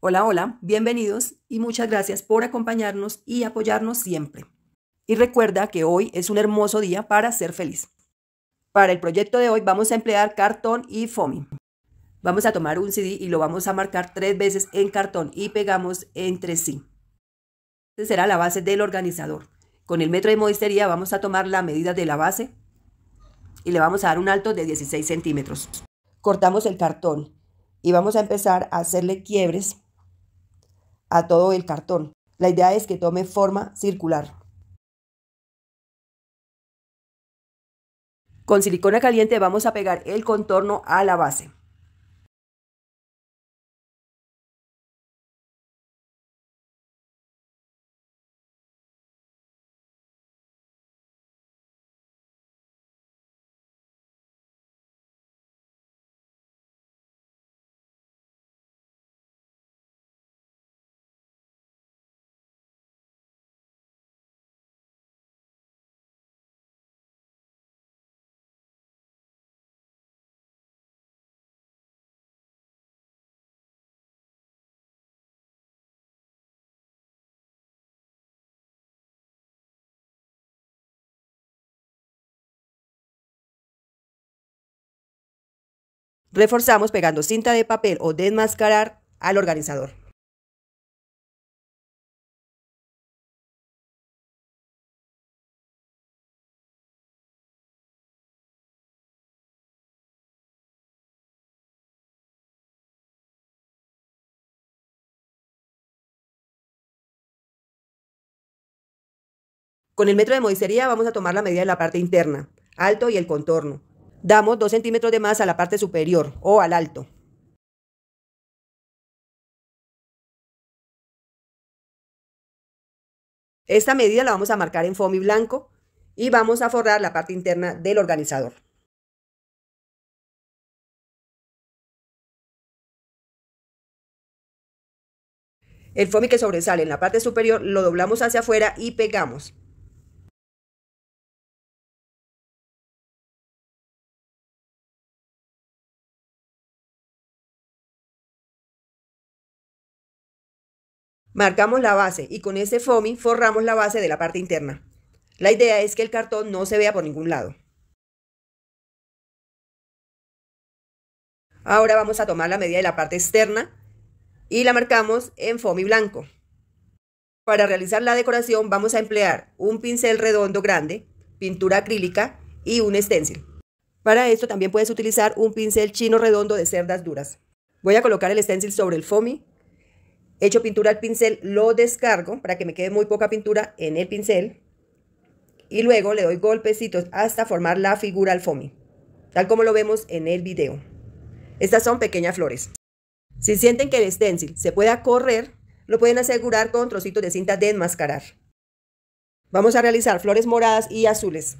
Hola, hola, bienvenidos y muchas gracias por acompañarnos y apoyarnos siempre. Y recuerda que hoy es un hermoso día para ser feliz. Para el proyecto de hoy vamos a emplear cartón y foamy. Vamos a tomar un CD y lo vamos a marcar tres veces en cartón y pegamos entre sí. Esta será la base del organizador. Con el metro de modistería vamos a tomar la medida de la base y le vamos a dar un alto de 16 centímetros. Cortamos el cartón y vamos a empezar a hacerle quiebres a todo el cartón. La idea es que tome forma circular. Con silicona caliente vamos a pegar el contorno a la base. Reforzamos pegando cinta de papel o desmascarar al organizador. Con el metro de modicería vamos a tomar la medida de la parte interna, alto y el contorno damos 2 centímetros de más a la parte superior o al alto. Esta medida la vamos a marcar en foamy blanco y vamos a forrar la parte interna del organizador. El foamy que sobresale en la parte superior lo doblamos hacia afuera y pegamos. Marcamos la base y con ese foamy forramos la base de la parte interna. La idea es que el cartón no se vea por ningún lado. Ahora vamos a tomar la medida de la parte externa y la marcamos en foamy blanco. Para realizar la decoración vamos a emplear un pincel redondo grande, pintura acrílica y un stencil. Para esto también puedes utilizar un pincel chino redondo de cerdas duras. Voy a colocar el stencil sobre el foamy hecho pintura al pincel, lo descargo para que me quede muy poca pintura en el pincel. Y luego le doy golpecitos hasta formar la figura al foamy, tal como lo vemos en el video. Estas son pequeñas flores. Si sienten que el stencil se pueda correr, lo pueden asegurar con trocitos de cinta de enmascarar. Vamos a realizar flores moradas y azules.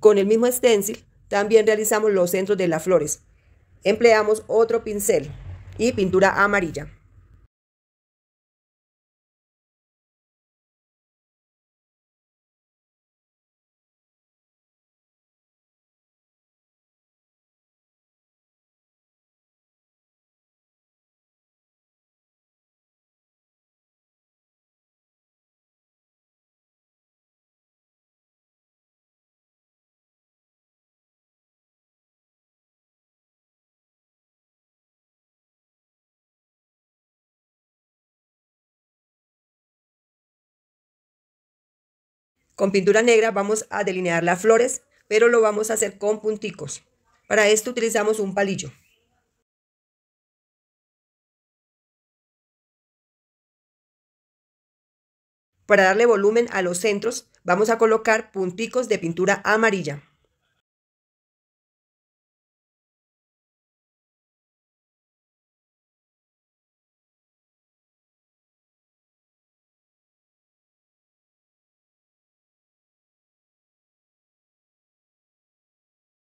Con el mismo stencil también realizamos los centros de las flores. Empleamos otro pincel y pintura amarilla. Con pintura negra vamos a delinear las flores, pero lo vamos a hacer con punticos. Para esto utilizamos un palillo. Para darle volumen a los centros, vamos a colocar punticos de pintura amarilla.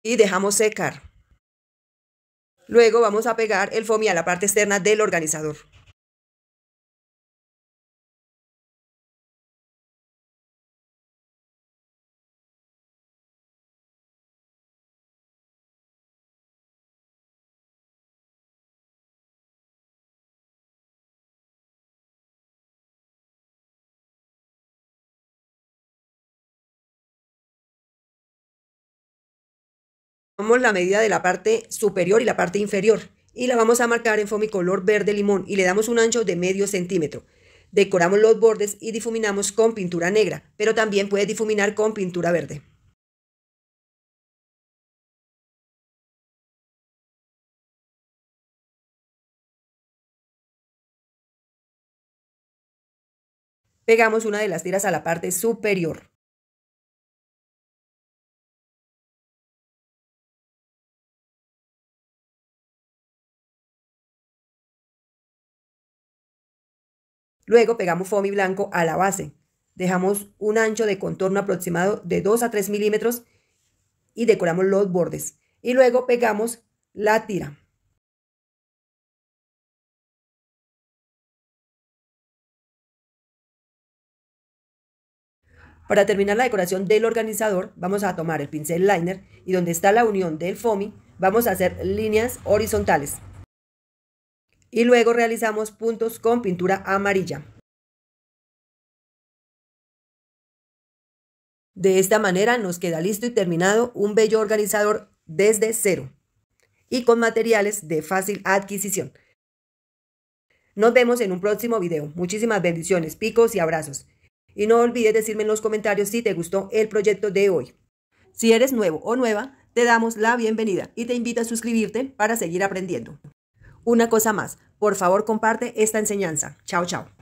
y dejamos secar. Luego vamos a pegar el fomi a la parte externa del organizador. Tomamos la medida de la parte superior y la parte inferior y la vamos a marcar en color verde limón y le damos un ancho de medio centímetro. Decoramos los bordes y difuminamos con pintura negra, pero también puede difuminar con pintura verde. Pegamos una de las tiras a la parte superior. Luego pegamos foamy blanco a la base. Dejamos un ancho de contorno aproximado de 2 a 3 milímetros y decoramos los bordes. Y luego pegamos la tira. Para terminar la decoración del organizador, vamos a tomar el pincel liner y donde está la unión del foamy, vamos a hacer líneas horizontales y luego realizamos puntos con pintura amarilla. De esta manera nos queda listo y terminado un bello organizador desde cero y con materiales de fácil adquisición. Nos vemos en un próximo video. Muchísimas bendiciones, picos y abrazos. Y no olvides decirme en los comentarios si te gustó el proyecto de hoy. Si eres nuevo o nueva, te damos la bienvenida y te invito a suscribirte para seguir aprendiendo. Una cosa más, por favor comparte esta enseñanza. Chao, chao.